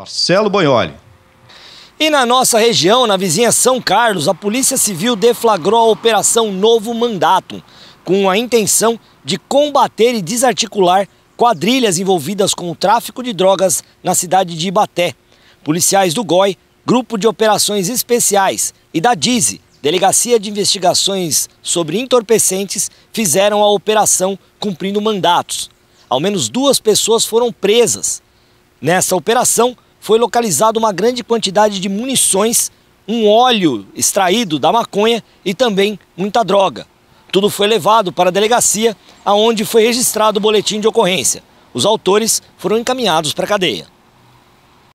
Marcelo Bonholi. E na nossa região, na vizinha São Carlos, a Polícia Civil deflagrou a Operação Novo Mandato, com a intenção de combater e desarticular quadrilhas envolvidas com o tráfico de drogas na cidade de Ibaté. Policiais do GOI, Grupo de Operações Especiais e da DIZI, Delegacia de Investigações sobre Entorpecentes, fizeram a operação cumprindo mandatos. Ao menos duas pessoas foram presas. Nessa operação, foi localizada uma grande quantidade de munições, um óleo extraído da maconha e também muita droga. Tudo foi levado para a delegacia, aonde foi registrado o boletim de ocorrência. Os autores foram encaminhados para a cadeia.